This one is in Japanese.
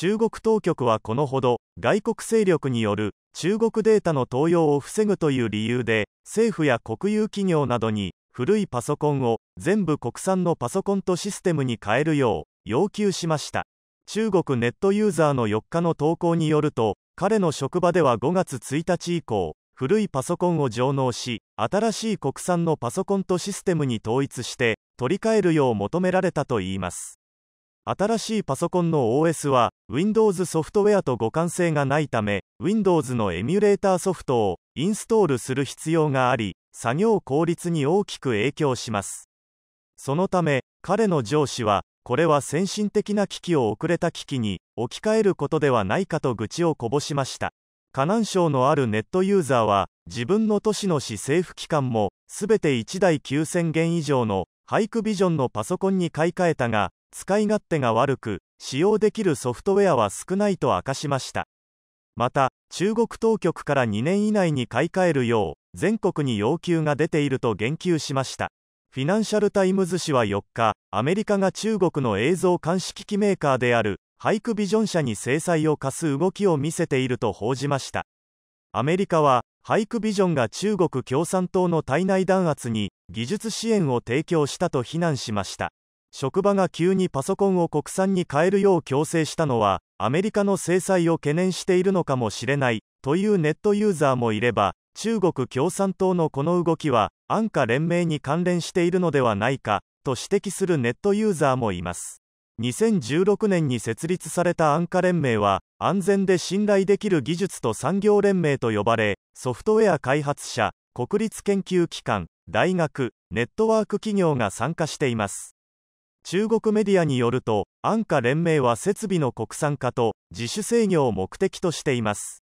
中国当局はこのほど外国勢力による中国データの盗用を防ぐという理由で政府や国有企業などに古いパソコンを全部国産のパソコンとシステムに変えるよう要求しました中国ネットユーザーの4日の投稿によると彼の職場では5月1日以降古いパソコンを上納し新しい国産のパソコンとシステムに統一して取り替えるよう求められたといいます新しいパソコンの OS は Windows ソフトウェアと互換性がないため Windows のエミュレーターソフトをインストールする必要があり作業効率に大きく影響しますそのため彼の上司はこれは先進的な機器を遅れた機器に置き換えることではないかと愚痴をこぼしました河南省のあるネットユーザーは自分の都市の市政府機関もすべて1台9000元以上のハイクビジョンのパソコンに買い替えたが使い勝手が悪く使用できるソフトウェアは少ないと明かしましたまた中国当局から2年以内に買い替えるよう全国に要求が出ていると言及しましたフィナンシャル・タイムズ紙は4日アメリカが中国の映像監視機器メーカーであるハイクビジョン社に制裁を科す動きを見せていると報じましたアメリカはハイクビジョンが中国共産党の体内弾圧に技術支援を提供したと非難しました職場が急にパソコンを国産に変えるよう強制したのはアメリカの制裁を懸念しているのかもしれないというネットユーザーもいれば中国共産党のこの動きは安価連盟に関連しているのではないかと指摘するネットユーザーもいます2016年に設立された安価連盟は安全で信頼できる技術と産業連盟と呼ばれソフトウェア開発者国立研究機関大学ネットワーク企業が参加しています中国メディアによると安価連盟は設備の国産化と自主制御を目的としています